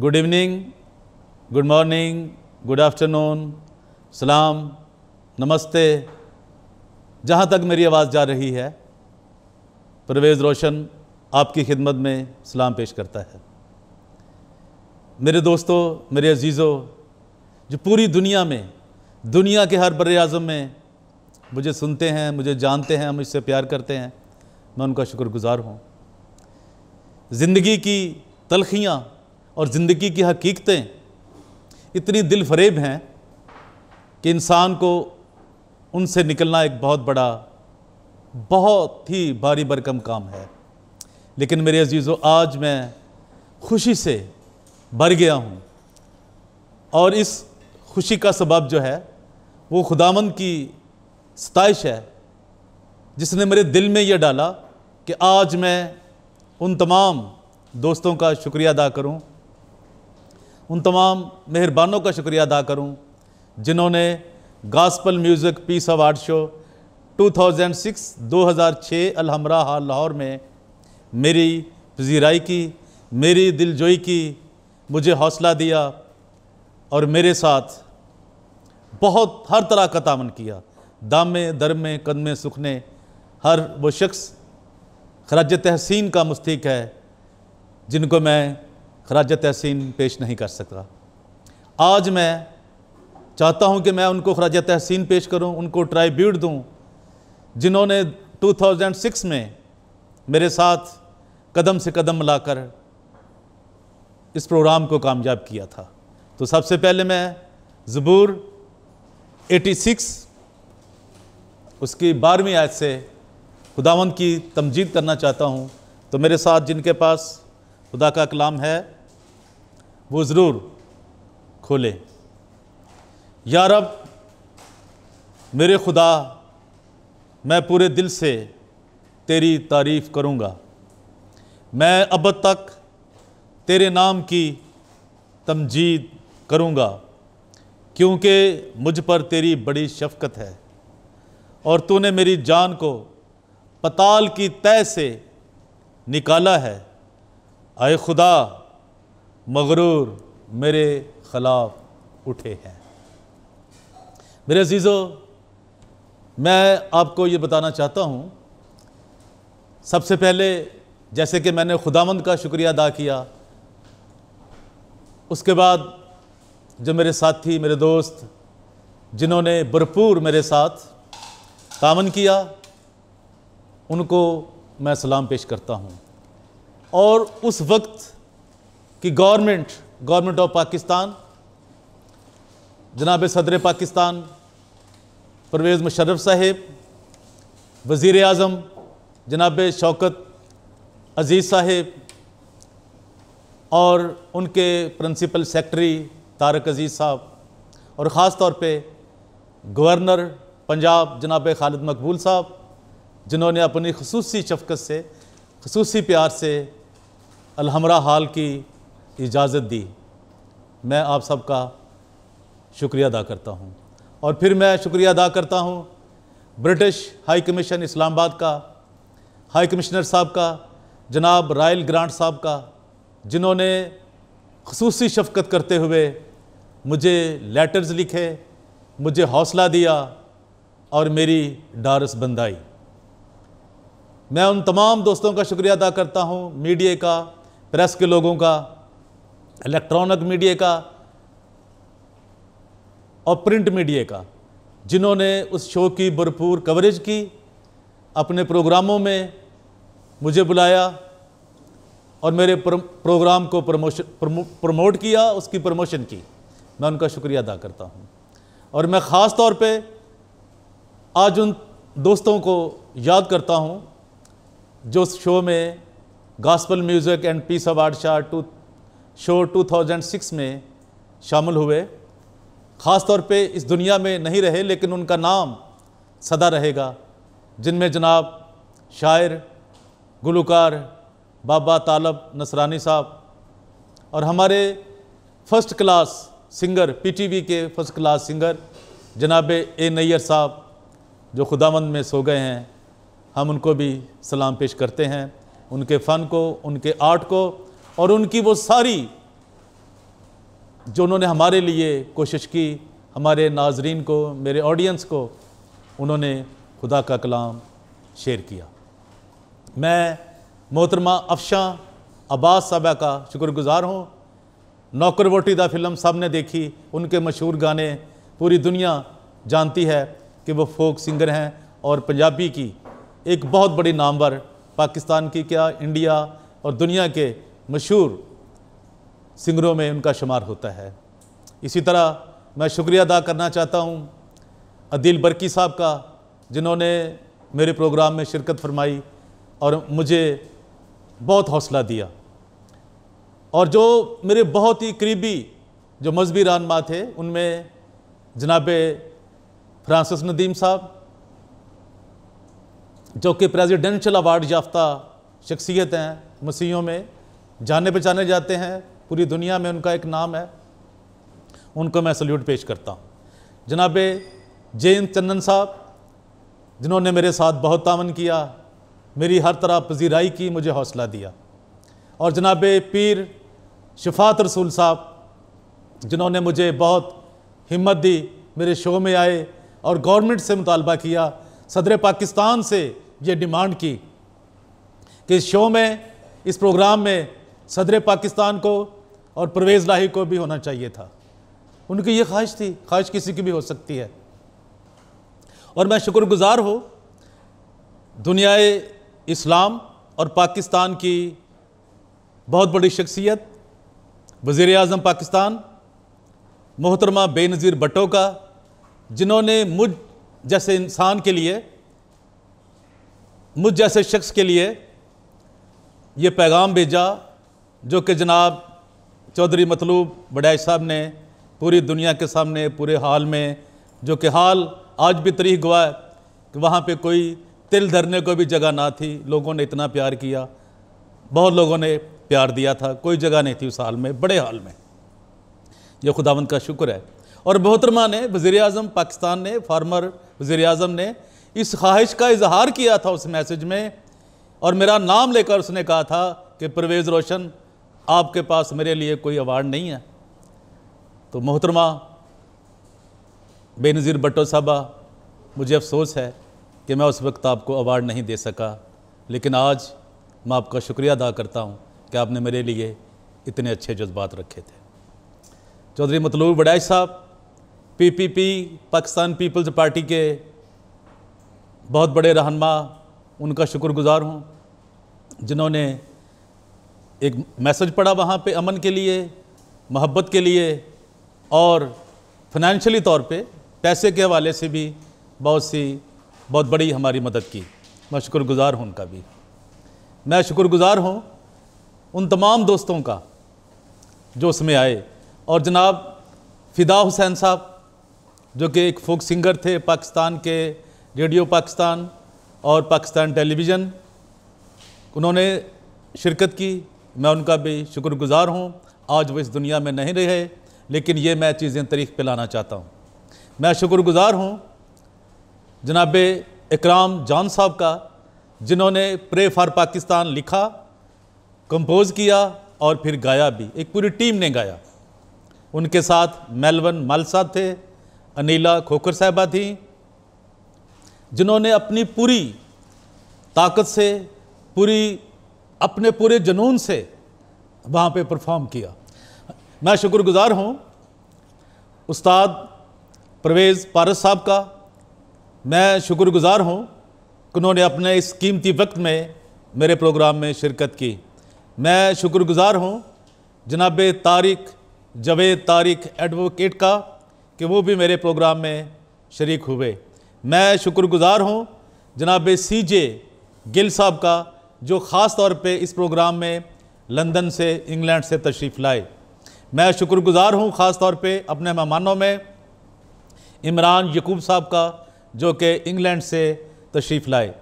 good evening good morning good afternoon सलाम नमस्ते जहाँ तक मेरी आवाज़ जा रही है परवेज़ रोशन आपकी खिदमत में सलाम पेश करता है मेरे दोस्तों मेरे अजीज़ों जो पूरी दुनिया में दुनिया के हर बर अज़म में मुझे सुनते हैं मुझे जानते हैं मुझसे प्यार करते हैं मैं उनका शुक्रगुजार हूँ ज़िंदगी की तलखियाँ और ज़िंदगी की हकीकतें इतनी दिल फरेब हैं कि इंसान को उनसे निकलना एक बहुत बड़ा बहुत ही भारी बरकम काम है लेकिन मेरे अजीज़ों आज मैं खुशी से भर गया हूँ और इस खुशी का सबब जो है वो खुदामंद की सताइश है जिसने मेरे दिल में यह डाला कि आज मैं उन तमाम दोस्तों का शुक्रिया अदा करूं उन तमाम मेहरबानों का शुक्रिया अदा करूँ जिन्होंने gospel music peace award show 2006 2006 Alhamra hall Lahore में मेरी पजीराई की मेरी दिलजोई की मुझे हौसला दिया और मेरे साथ बहुत हर तरह का तामन किया दामे दरमे कदमे सुखने हर वो शख्स खराज तहसीन का मुस्तक है जिनको मैं खराज तहसीन पेश नहीं कर सकता आज मैं चाहता हूं कि मैं उनको खराज तहसीन पेश करूं उनको ट्राइब्यूट दूं जिन्होंने 2006 में मेरे साथ कदम से कदम मिलाकर इस प्रोग्राम को कामयाब किया था तो सबसे पहले मैं ज़बूर 86 उसकी बारहवीं आयत से खुदावंद की तमजीद करना चाहता हूँ तो मेरे साथ जिनके पास खुदा का कलाम है वो ज़रूर खोले या रब मेरे खुदा मैं पूरे दिल से तेरी तारीफ़ करूँगा मैं अब तक तेरे नाम की तमजीद करूँगा क्योंकि मुझ पर तेरी बड़ी शफकत है और तूने मेरी जान को पताल की तय से निकाला है आए खुदा मगरूर मेरे खिलाफ उठे हैं मेरे अज़ीज़ों मैं आपको ये बताना चाहता हूँ सबसे पहले जैसे कि मैंने खुदामंद का शुक्रिया अदा किया उसके बाद जो मेरे साथी मेरे दोस्त जिन्होंने भरपूर मेरे साथ तामन किया उनको मैं सलाम पेश करता हूँ और उस वक्त की गवर्नमेंट गवर्नमेंट ऑफ पाकिस्तान जनाब सदर पाकिस्तान परवेज़ मुशर्रफ साहेब वज़ी अजम जनाब शौकत अज़ीज़ साहेब और उनके प्रिंसिपल सेक्रटरी तारक अजीज़ साहब और ख़ास तौर पर गवर्नर पंजाब जनाब खालिद मकबूल साहब जिन्होंने अपनी खसूस शफकत से खसूस प्यार से अलहमरा हाल की इजाज़त दी मैं आप सबका शुक्रिया अदा करता हूँ और फिर मैं शुक्रिया अदा करता हूँ ब्रिटिश हाई कमीशन इस्लामाबाद का हाई कमिश्नर साहब का जनाब रायल ग्रांट साहब का जिन्होंने खसूसी शफकत करते हुए मुझे लेटर्स लिखे मुझे हौसला दिया और मेरी डारस बंदाई मैं उन तमाम दोस्तों का शुक्रिया अदा करता हूँ मीडिया का प्रेस के लोगों का इलेक्ट्रॉनिक मीडिया का और प्रिंट मीडिया का जिन्होंने उस शो की भरपूर कवरेज की अपने प्रोग्रामों में मुझे बुलाया और मेरे प्रोग्राम को प्रमोशन प्रमोट किया उसकी प्रमोशन की मैं उनका शुक्रिया अदा करता हूँ और मैं ख़ास तौर पे आज उन दोस्तों को याद करता हूँ जो उस शो में gospel music and peace award शाह टू शो 2006 में शामिल हुए ख़ास तौर पे इस दुनिया में नहीं रहे लेकिन उनका नाम सदा रहेगा जिनमें जनाब शायर गुलकार बाबा तालब नसरानी साहब और हमारे फर्स्ट क्लास सिंगर पीटीवी के फर्स्ट क्लास सिंगर जनाब ए नैयर साहब जो खुदावंद में सो गए हैं हम उनको भी सलाम पेश करते हैं उनके फ़न को उनके आर्ट को और उनकी वो सारी जो उन्होंने हमारे लिए कोशिश की हमारे नाजरीन को मेरे ऑडियंस को उन्होंने खुदा का कलाम शेयर किया मैं मोहतरमा अफशा अब्बास साहबा का शुक्रगुजार हूँ नौकर वोटीदा फिल्म सब ने देखी उनके मशहूर गाने पूरी दुनिया जानती है कि वो फोक सिंगर हैं और पंजाबी की एक बहुत बड़ी नामवर पाकिस्तान की क्या इंडिया और दुनिया के मशहूर सिंगरों में उनका शुमार होता है इसी तरह मैं शुक्रिया अदा करना चाहता हूँ अदिल बरकी साहब का जिन्होंने मेरे प्रोग्राम में शिरकत फरमाई और मुझे बहुत हौसला दिया और जो मेरे बहुत ही करीबी जो मजहबी रानमा थे उनमें जनाब फ्रांसिस नदीम साहब जो कि प्रेसिडेंशियल अवार्ड याफ्ता शख्सियत हैं मसीहों में जाने पहचाने जाते हैं पूरी दुनिया में उनका एक नाम है उनको मैं सल्यूट पेश करता हूँ जनाब जैन चंदन साहब जिन्होंने मेरे साथ बहुत तावन किया मेरी हर तरह पजीराई की मुझे हौसला दिया और जनाब पीर शफात रसूल साहब जिन्होंने मुझे बहुत हिम्मत दी मेरे शो में आए और गवर्नमेंट से मुतालबा किया सदर पाकिस्तान से ये डिमांड की कि इस शो में इस प्रोग्राम में सदर पाकिस्तान को और परवेज़ लाही को भी होना चाहिए था उनकी ये ख्वाहिश थी ख्वाहिश किसी की भी हो सकती है और मैं शुक्रगुज़ार हूँ दुनिया इस्लाम और पाकिस्तान की बहुत बड़ी शख्सियत वजीर अजम पाकिस्तान मोहतरमा बेनज़ीर भट्टो का जिन्होंने मुझ जैसे इंसान के लिए मुझ जैसे शख्स के लिए ये पैगाम भेजा जो कि जनाब चौधरी मतलूब बडैज साहब ने पूरी दुनिया के सामने पूरे हाल में जो कि हाल आज भी तरीक गुआ है कि वहाँ पे कोई तिल धरने को भी जगह ना थी लोगों ने इतना प्यार किया बहुत लोगों ने प्यार दिया था कोई जगह नहीं थी उस हाल में बड़े हाल में ये खुदावंत का शुक्र है और मोहतरमा ने वज़ी अजम पाकिस्तान ने फार्मर वज़ी अजम ने इस ख्वाहिश का इजहार किया था उस मैसेज में और मेरा नाम लेकर उसने कहा था कि परवेज़ रोशन आपके पास मेरे लिए कोई अवार्ड नहीं है तो मोहतरमा बेनज़ीर भट्टो साहबा मुझे अफसोस है कि मैं उस वक्त आपको अवार्ड नहीं दे सका लेकिन आज मैं आपका शुक्रिया अदा करता हूँ कि आपने मेरे लिए इतने अच्छे जज्बात रखे थे चौधरी मतलूब बड़ाई साहब पीपीपी पाकिस्तान पीपल्स पार्टी के बहुत बड़े रहनमा उनका शुक्रगुजार हूँ जिन्होंने एक मैसेज पढ़ा वहाँ पे अमन के लिए मोहब्बत के लिए और फाइनेंशियली तौर पे पैसे के हवाले से भी बहुत सी बहुत बड़ी हमारी मदद की मैं शुक्रगुजार हूँ उनका भी मैं शुक्रगुजार हूँ उन तमाम दोस्तों का जो उसमें आए और जनाब फ़िदा हुसैन साहब जो कि एक फोक सिंगर थे पाकिस्तान के रेडियो पाकिस्तान और पाकिस्तान टेलीविज़न उन्होंने शिरकत की मैं उनका भी शुक्रगुज़ार हूँ आज वो इस दुनिया में नहीं रहे लेकिन ये मैं चीज़ें तरीक़ पे लाना चाहता हूँ मैं शुक्रगुज़ार हूँ जनाब इकराम जान साहब का जिन्होंने प्रे फॉर पाकिस्तान लिखा कंपोज़ किया और फिर गाया भी एक पूरी टीम ने गाया उनके साथ मेलवन मालसा थे अनिला खोकर साहबा थी जिन्होंने अपनी पूरी ताकत से पूरी अपने पूरे जुनून से वहाँ पे परफॉर्म किया मैं शुक्रगुज़ार हूँ उस्ताद परवेज़ पारस साहब का मैं शुक्रगुज़ार हूँ कि उन्होंने अपने इस कीमती वक्त में मेरे प्रोग्राम में शिरकत की मैं शुक्रगुज़ार हूँ जनाब तारिक जवेद तारिक एडवोकेट का कि वो भी मेरे प्रोग्राम में शरीक हुए मैं शुक्रगुज़ार हूँ जनाब सी जे गिल साहब का जो ख़ास तौर पे इस प्रोग्राम में लंदन से इंग्लैंड से तशरीफ़ लाए मैं शुक्रगुज़ार हूँ ख़ास तौर पे अपने मेहमानों में इमरान यकूब साहब का जो कि इंग्लैंड से तशरीफ़ लाए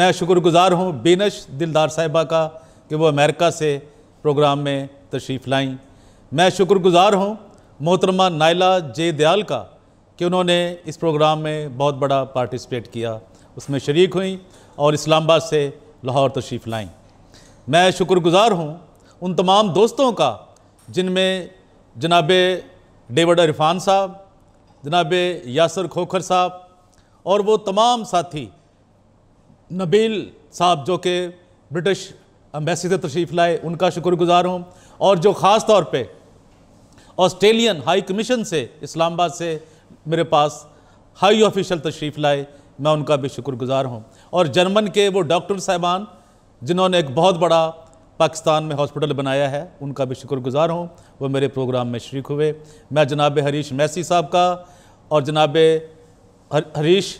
मैं शुक्रगुज़ार हूँ बीनश दिलदार साहिबा का कि वो अमेरिका से प्रोग्राम में तशरीफ़ लाएं मैं शुक्रगुज़ार हूँ मोहतरमा नायला जे दयाल का कि उन्होंने इस प्रोग्राम में बहुत बड़ा पार्टिसिपेट किया उसमें शरीक हुई और इस्लामाबाद से लाहौर तशरीफ़ लाई मैं शुक्रगुज़ार हूँ उन तमाम दोस्तों का जिनमें जनाब डेविड इरफान साहब जनाब यासर खोखर साहब और वो तमाम साथी नबील साहब जो कि ब्रिटिश अम्बेसी से तशरीफ़ लाए उनका शुक्रगुज़ार हूँ और जो ख़ास तौर पर ऑस्ट्रेलियन हाई कमीशन से इस्लामाबाद से मेरे पास हाई ऑफिशल तशरीफ़ लाए मैं उनका भी शुक्रगुजार हूँ और जर्मन के वो डॉक्टर साहबान जिन्होंने एक बहुत बड़ा पाकिस्तान में हॉस्पिटल बनाया है उनका भी शुक्रगुजार हूँ वो मेरे प्रोग्राम में शरीक हुए मैं जनाब हरीश मैसी साहब का और जनाब हर, हरीश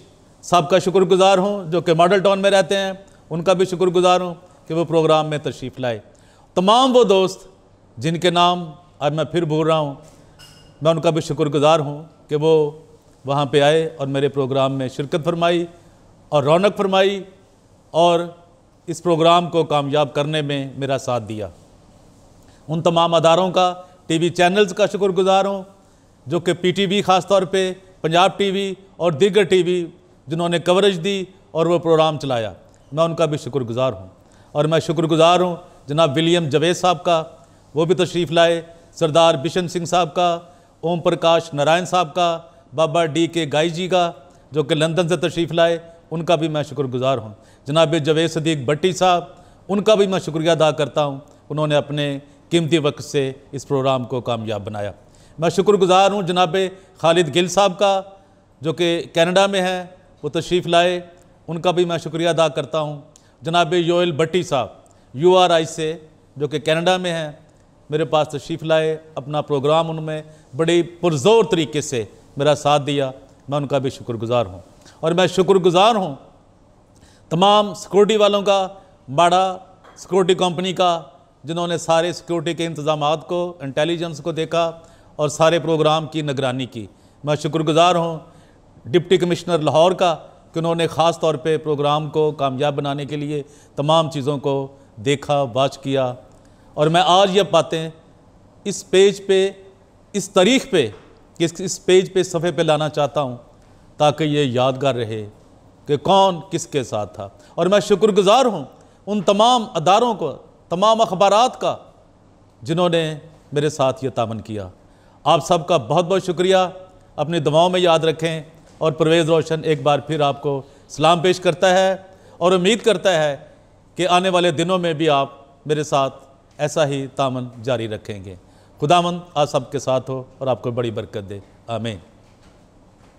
साहब का शुक्रगुजार हूँ जो कि मॉडल टाउन में रहते हैं उनका भी शुक्रगुजार हूँ कि वो प्रोग्राम में तशरीफ़ लाए तमाम वो दोस्त जिनके नाम आज मैं फिर बोल रहा हूँ मैं उनका भी शुक्रगुजार हूँ कि वो वहाँ पे आए और मेरे प्रोग्राम में शिरकत फरमाई और रौनक फरमाई और इस प्रोग्राम को कामयाब करने में मेरा साथ दिया उन तमाम अदारों का टीवी चैनल्स का शुक्रगुजार हूँ जो कि पीटीवी ख़ास तौर पे पंजाब टीवी और दीगर टीवी जिन्होंने कवरेज दी और वो प्रोग्राम चलाया मैं उनका भी शुक्रगुजार हूँ और मैं शुक्रगुजार हूँ जनाब विलियम जवेद साहब का वो भी तशरीफ़ लाए सरदार बिशन सिंह साहब का ओम प्रकाश नारायण साहब का बाबा डी के गाई जी का जो कि लंदन से तशरीफ़ लाए उनका भी मैं शुक्रगुजार हूँ जनाब जवेद सदीक भट्टी साहब उनका भी मैं शुक्रिया अदा करता हूँ उन्होंने अपने कीमती वक्त से इस प्रोग्राम को कामयाब बनाया मैं शुक्रगुजार हूँ जनाब खालिद गिल साहब का जो कि कैनेडा में हैं वो तशरीफ़ लाए उनका भी मैं शुक्रिया अदा करता हूँ जनाब योल भट्टी साहब यू आर आई से जो कि कैनेडा में हैं मेरे पास तशरीफ़ लाए अपना प्रोग्राम उनमें बड़े पुरजोर तरीके से मेरा साथ दिया मैं उनका भी शुक्रगुज़ार हूँ और मैं शुक्रगुज़ार हूँ तमाम सिक्योरिटी वालों का बाड़ा सिक्योरिटी कंपनी का जिन्होंने सारे सिक्योरिटी के इंतजाम को इंटेलिजेंस को देखा और सारे प्रोग्राम की निगरानी की मैं शुक्रगुज़ार हूँ डिप्टी कमिश्नर लाहौर का कि उन्होंने ख़ास तौर पे प्रोग्राम को कामयाब बनाने के लिए तमाम चीज़ों को देखा वाच किया और मैं आज ये बातें इस पेज पे इस तारीख पे इस इस पेज पे सफ़े पे लाना चाहता हूँ ताकि ये यादगार रहे कि कौन किसके साथ था और मैं शुक्रगुज़ार हूँ उन तमाम अदारों को तमाम अखबार का जिन्होंने मेरे साथ ये तामन किया आप सबका बहुत बहुत शुक्रिया अपनी दवाओं में याद रखें और परवेज़ रोशन एक बार फिर आपको सलाम पेश करता है और उम्मीद करता है कि आने वाले दिनों में भी आप मेरे साथ ऐसा ही तामन जारी रखेंगे खुदामंद आप सबके साथ हो और आपको बड़ी बरकत दे आमीन